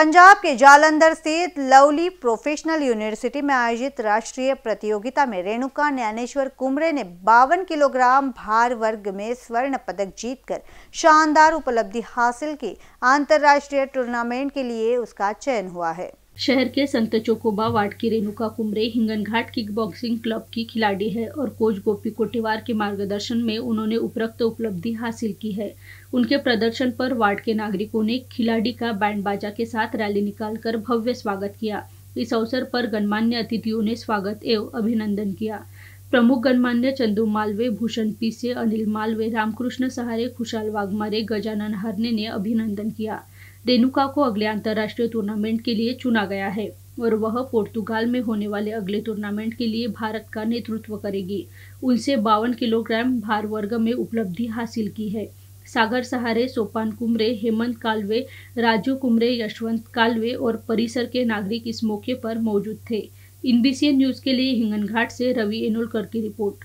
पंजाब के जालंधर स्थित lovely professional university में आयोजित राष्ट्रीय प्रतियोगिता में रेणुका ज्ञानेश्वर कुमरे ने बावन किलोग्राम भार वर्ग में स्वर्ण पदक जीतकर शानदार उपलब्धि हासिल की अंतर्राष्ट्रीय टूर्नामेंट के लिए उसका चयन हुआ है शहर के संत चोकोबा वार्ड की रेणुका कुमरे हिंगन घाट किक बॉक्सिंग क्लब की खिलाड़ी है और कोच गोपी कोटेवार के मार्गदर्शन में उन्होंने उपरोक्त उपलब्धि हासिल की है उनके प्रदर्शन पर वार्ड के नागरिकों ने खिलाड़ी का बैंड बाजा के साथ रैली निकालकर भव्य स्वागत किया इस अवसर पर गणमान्य अतिथियों ने स्वागत एवं अभिनंदन किया प्रमुख गणमान्य चंदू मालवे भूषण पीसे अनिल मालवे रामकृष्ण सहारे खुशाल वाघमारे गजानन हरने ने अभिनंदन किया रेनुका को अगले अंतर्राष्ट्रीय टूर्नामेंट के लिए चुना गया है और वह पोर्तुगाल में होने वाले अगले टूर्नामेंट के लिए भारत का नेतृत्व करेगी उनसे बावन किलोग्राम भार वर्ग में उपलब्धि हासिल की है सागर सहारे सोपान कुमरे हेमंत कालवे राजू कुमरे यशवंत कालवे और परिसर के नागरिक इस मौके पर मौजूद थे इनबीसी न्यूज के लिए हिंगनघाट से रवि एनोलकर की रिपोर्ट